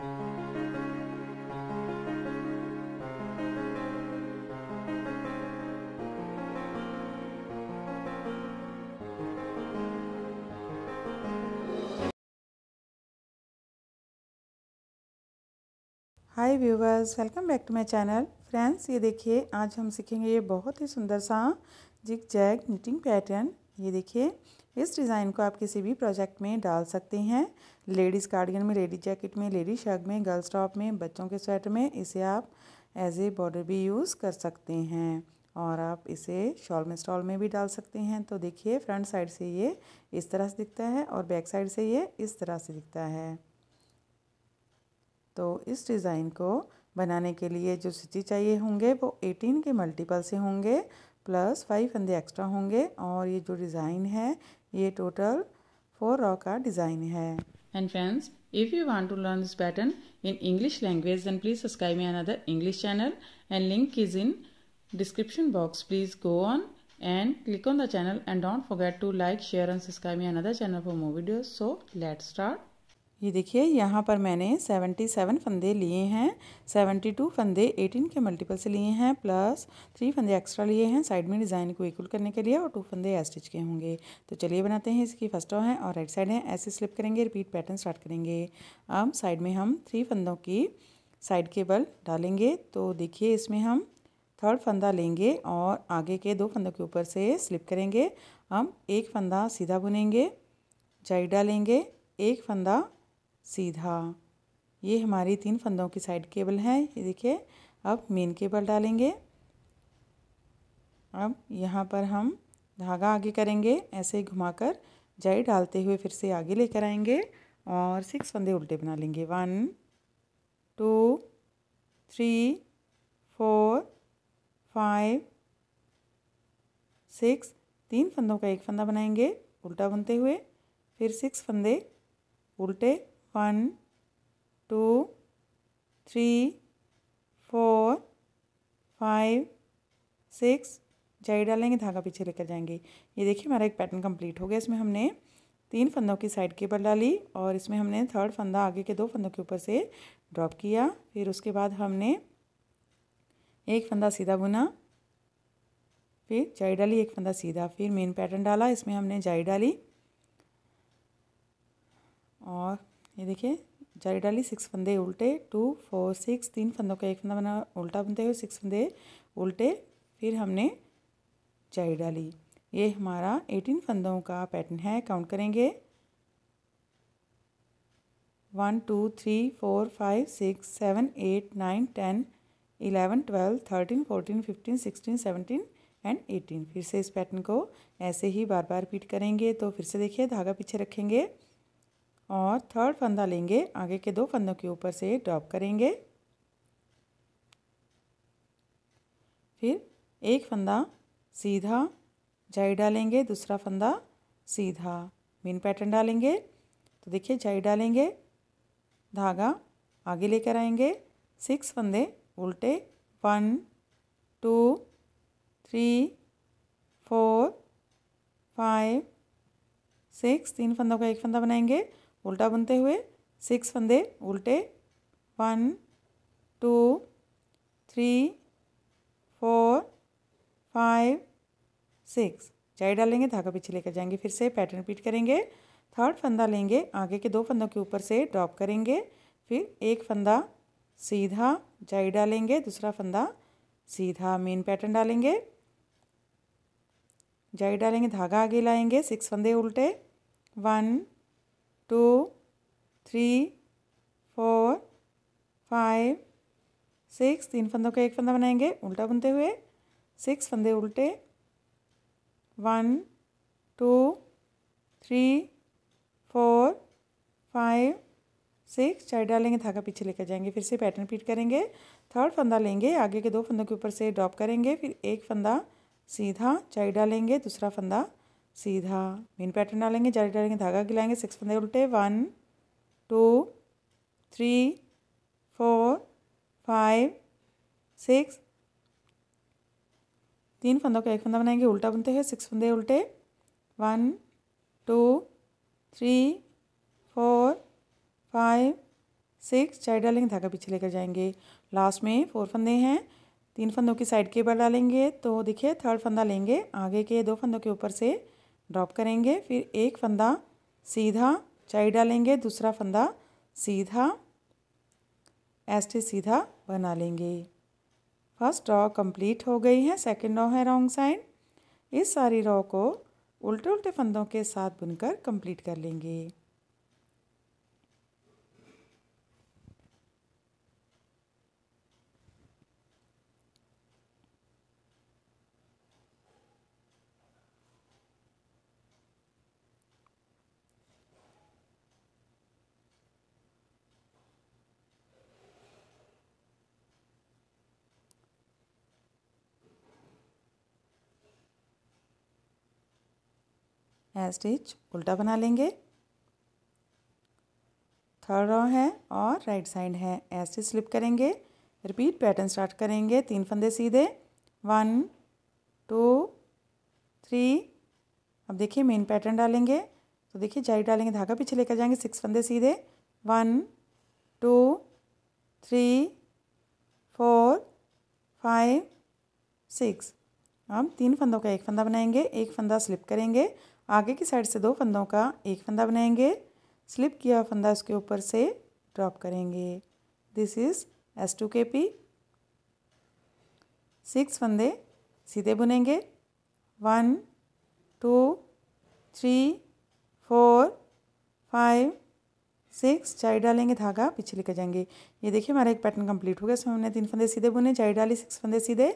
hi viewers welcome back to my channel friends ये देखिए आज हम सीखेंगे ये बहुत ही सुंदर सा जिग जैग निटिंग पैटर्न ये देखिए इस डिज़ाइन को आप किसी भी प्रोजेक्ट में डाल सकते हैं लेडीज़ कार्डिगन में लेडीज़ जैकेट में लेडीज़ शर्ट में गर्ल्स टॉप में बच्चों के स्वेटर में इसे आप एज ए बॉर्डर भी यूज़ कर सकते हैं और आप इसे शॉल में स्टॉल में भी डाल सकते हैं तो देखिए फ्रंट साइड से ये इस तरह से दिखता है और बैक साइड से ये इस तरह से दिखता है तो इस डिज़ाइन को बनाने के लिए जो सूची चाहिए होंगे वो एटीन के मल्टीपल से होंगे प्लस फाइव फंदे एक्स्ट्रा होंगे और ये जो डिज़ाइन है ये टोटल फोर रॉ का डिज़ाइन है and friends if you want to learn this pattern in English language and please subscribe my another English channel and link is in description box please go on and click on the channel and don't forget to like share and subscribe my another channel for more video so let start ये देखिए यहाँ पर मैंने seventy seven फंदे लिए हैं seventy two फंदे eighteen के मल्टीपल से लिए हैं प्लस थ्री फंदे एक्स्ट्रा लिए हैं साइड में डिज़ाइन को इक्वल करने के लिए और टू फंदे ए स्टिच के होंगे तो चलिए बनाते हैं इसकी फर्स्ट है और राइट साइड है ऐसे स्लिप करेंगे रिपीट पैटर्न स्टार्ट करेंगे अब साइड में हम थ्री फंदों की साइड के बल डालेंगे तो देखिए इसमें हम थर्ड फंदा लेंगे और आगे के दो फंदों के ऊपर से स्लिप करेंगे हम एक फंदा सीधा बुनेंगे जाइड डालेंगे एक फंदा सीधा ये हमारी तीन फंदों की साइड केबल है ये देखिए अब मेन केबल डालेंगे अब यहाँ पर हम धागा आगे करेंगे ऐसे ही घुमाकर जाई डालते हुए फिर से आगे लेकर आएंगे और सिक्स फंदे उल्टे बना लेंगे one two three four five six तीन फंदों का एक फंदा बनाएंगे उल्टा बनते हुए फिर सिक्स फंदे उल्टे one two three four five six जाई डालेंगे धागा पीछे लेकर जाएंगे ये देखिए हमारा एक पैटर्न कंप्लीट हो गया इसमें हमने तीन फंदों की साइड के ऊपर डाली और इसमें हमने थर्ड फंदा आगे के दो फंदों के ऊपर से ड्रॉप किया फिर उसके बाद हमने एक फंदा सीधा बुना फिर जाई डाली एक फंदा सीधा फिर मेन पैटर्न डाला इसमें हमने जाई डाली और ये देखिए जारी डाली सिक्स फंदे उल्टे टू फोर सिक्स तीन फंदों का एक फंदा बना उल्टा बनते हुए सिक्स फंदे उल्टे फिर हमने जारी डाली ये हमारा एटीन फंदों का पैटर्न है काउंट करेंगे one two three four five six seven eight nine ten eleven twelve thirteen fourteen fifteen sixteen seventeen and eighteen फिर से इस पैटर्न को ऐसे ही बार बार रिपीट करेंगे तो फिर से देखिए धागा पीछे रखेंगे और थर्ड फंदा लेंगे आगे के दो फंदों के ऊपर से ड्रॉप करेंगे फिर एक फंदा सीधा जाई डालेंगे दूसरा फंदा सीधा मेन पैटर्न डालेंगे तो देखिए जाई डालेंगे धागा आगे लेकर आएंगे सिक्स फंदे उल्टे one two three four five six तीन फंदों का एक फंदा बनाएंगे उल्टा बनते हुए सिक्स फंदे उल्टे one two three four five six चाय डालेंगे धागा पीछे लेकर जाएंगे फिर से पैटर्न रिपीट करेंगे थर्ड फंदा लेंगे आगे के दो फंदों के ऊपर से ड्रॉप करेंगे फिर एक फंदा सीधा जाय डालेंगे दूसरा फंदा सीधा मेन पैटर्न डालेंगे जाय डालेंगे धागा आगे लाएंगे सिक्स फंदे उल्टे one two three four five six तीन फंदों का एक फंदा बनाएंगे उल्टा बुनते हुए सिक्स फंदे उल्टे one two three four five six चार डालेंगे धागा पीछे लेकर जाएंगे फिर से पैटर्न रिपीट करेंगे थर्ड फंदा लेंगे आगे के दो फंदों के ऊपर से ड्रॉप करेंगे फिर एक फंदा सीधा चार डालेंगे दूसरा फंदा सीधा मेन पैटर्न डालेंगे जारी डालेंगे धागा गिलाएंगे सिक्स फंदे उल्टे one two three four five six तीन फंदों का एक फंदा बनाएंगे उल्टा बनते हुए सिक्स फंदे उल्टे one two three four five six चार डालेंगे धागा पीछे लेकर जाएंगे लास्ट में फोर फंदे हैं तीन फंदों की साइड के बल डालेंगे तो देखिए थर्ड फंदा लेंगे आगे के दो फंदों के ऊपर से ड्रॉप करेंगे फिर एक फंदा सीधा चाई डालेंगे दूसरा फंदा सीधा ऐसे सीधा बना लेंगे फर्स्ट रॉ कंप्लीट हो गई है सेकंड रॉ है रॉन्ग साइड इस सारी रॉ को उल्टे उल्टे फंदों के साथ बुनकर कंप्लीट कर लेंगे है स्टिच उल्टा बना लेंगे थर्ड रॉ है और राइट साइड है ऐसे स्लिप करेंगे रिपीट पैटर्न स्टार्ट करेंगे तीन फंदे सीधे वन टू थ्री अब देखिए मेन पैटर्न डालेंगे तो देखिए जाइट डालेंगे धागा पीछे लेकर जाएंगे सिक्स फंदे सीधे one two three four five six अब तीन फंदों का एक फंदा बनाएंगे एक फंदा स्लिप करेंगे आगे की साइड से दो फंदों का एक फंदा बनाएंगे स्लिप किया फंदा उसके ऊपर से ड्रॉप करेंगे this is S two K P six फंदे सीधे बुनेंगे one two three four five six चाई डालेंगे धागा पीछे लेकर जाएंगे ये देखिए हमारा एक पैटर्न कंप्लीट हो गया इसमें हमने तीन फंदे सीधे बुने चाई डाली सिक्स फंदे सीधे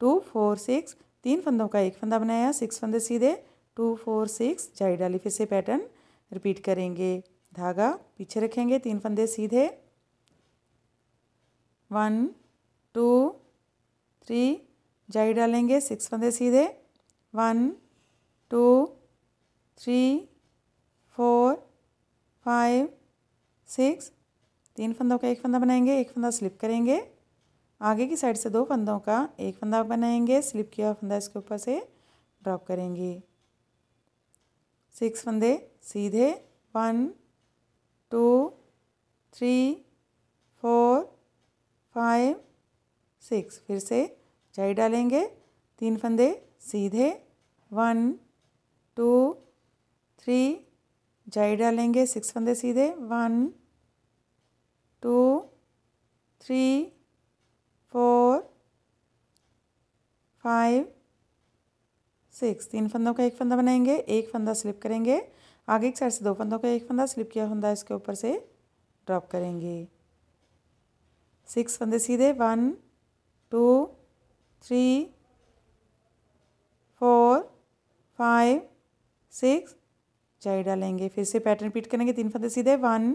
टू फोर सिक्स तीन फंदों का एक फंदा बनाया सिक्स फंदे सीधे टू फोर सिक्स जाई डाली फिर से पैटर्न रिपीट करेंगे धागा पीछे रखेंगे तीन फंदे सीधे वन टू थ्री जाई डालेंगे सिक्स फंदे सीधे one two three four five six तीन फंदों का एक फंदा बनाएंगे एक फंदा स्लिप करेंगे आगे की साइड से दो फंदों का एक फंदा बनाएंगे स्लिप किया फंदा इसके ऊपर से ड्रॉप करेंगे सिक्स फंदे सीधे one two three four five six फिर से जाई डालेंगे तीन फंदे सीधे वन टू थ्री जाई डालेंगे सिक्स फंदे सीधे one two three four five six तीन फंदों का एक फंदा बनाएंगे एक फंदा स्लिप करेंगे आगे एक साइड से दो फंदों का एक फंदा स्लिप किया फंदा इसके ऊपर से ड्रॉप करेंगे सिक्स फंदे सीधे one two three four five six जाई डालेंगे फिर से पैटर्न रिपीट करेंगे तीन फंदे सीधे वन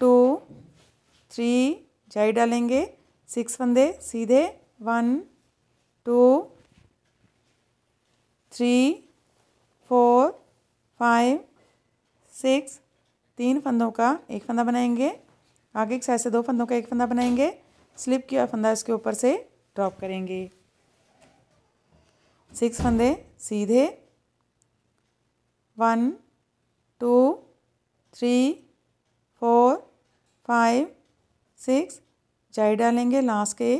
टू थ्री जाई डालेंगे सिक्स फंदे सीधे one two three four five six तीन फंदों का एक फंदा बनाएंगे आगे एक साइड से दो फंदों का एक फंदा बनाएंगे स्लिप किया फंदा इसके ऊपर से ड्रॉप करेंगे सिक्स फंदे सीधे one two three four five six जाई डालेंगे लास्ट के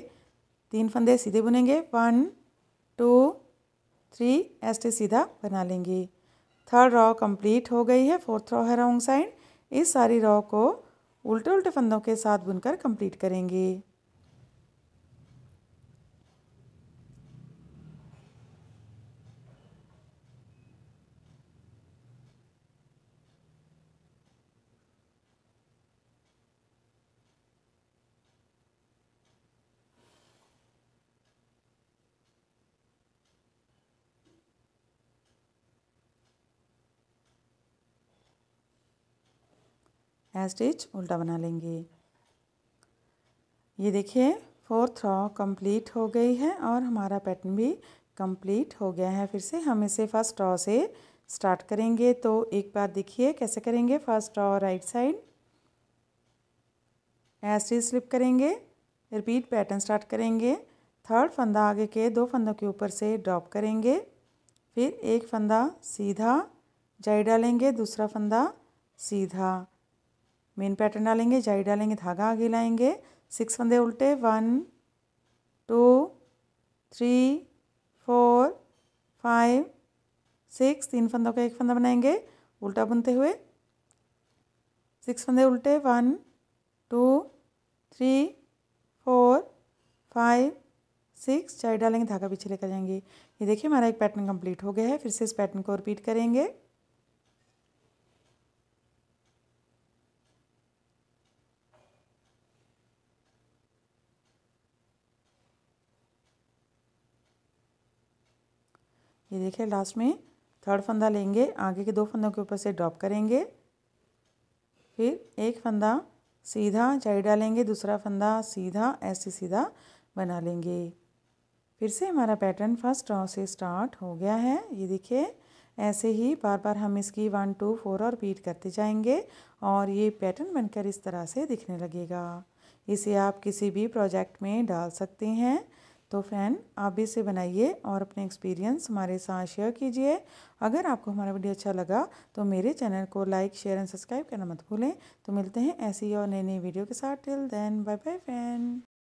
तीन फंदे सीधे बुनेंगे वन टू थ्री एस्टे सीधा बना लेंगे थर्ड रॉ कंप्लीट हो गई है फोर्थ रॉ है रॉन्ग साइड इस सारी रॉ को उल्टे उल्टे फंदों के साथ बुनकर कंप्लीट करेंगे एज स्टिच उल्टा बना लेंगे ये देखिए फोर्थ रॉ कंप्लीट हो गई है और हमारा पैटर्न भी कंप्लीट हो गया है फिर से हम इसे फर्स्ट रॉ से स्टार्ट करेंगे तो एक बार देखिए कैसे करेंगे first row right side edge stitch slip करेंगे रिपीट पैटर्न स्टार्ट करेंगे थर्ड फंदा आगे के दो फंदों के ऊपर से ड्रॉप करेंगे फिर एक फंदा सीधा जाई डालेंगे दूसरा फंदा सीधा मेन पैटर्न डालेंगे जाई डालेंगे धागा आगे लाएंगे सिक्स फंदे उल्टे one two three four five six तीन फंदों का एक फंदा बनाएंगे उल्टा बुनते हुए सिक्स फंदे उल्टे one two three four five six चार डालेंगे धागा पीछे लेकर जाएंगे ये देखिए हमारा एक पैटर्न कंप्लीट हो गया है फिर से इस पैटर्न को रिपीट करेंगे ये देखिए लास्ट में थर्ड फंदा लेंगे आगे के दो फंदों के ऊपर से ड्रॉप करेंगे फिर एक फंदा सीधा जाई डालेंगे दूसरा फंदा सीधा ऐसे सीधा बना लेंगे फिर से हमारा पैटर्न फर्स्ट रॉ से स्टार्ट हो गया है ये देखिए ऐसे ही बार बार हम इसकी वन टू फोर और रिपीट करते जाएंगे और ये पैटर्न बनकर इस तरह से दिखने लगेगा इसे आप किसी भी प्रोजेक्ट में डाल सकते हैं तो फ़ैन आप भी इसे बनाइए और अपने एक्सपीरियंस हमारे साथ शेयर कीजिए अगर आपको हमारा वीडियो अच्छा लगा तो मेरे चैनल को लाइक शेयर एंड सब्सक्राइब करना मत भूलें तो मिलते हैं ऐसी और नई नई वीडियो के साथ till then bye bye friend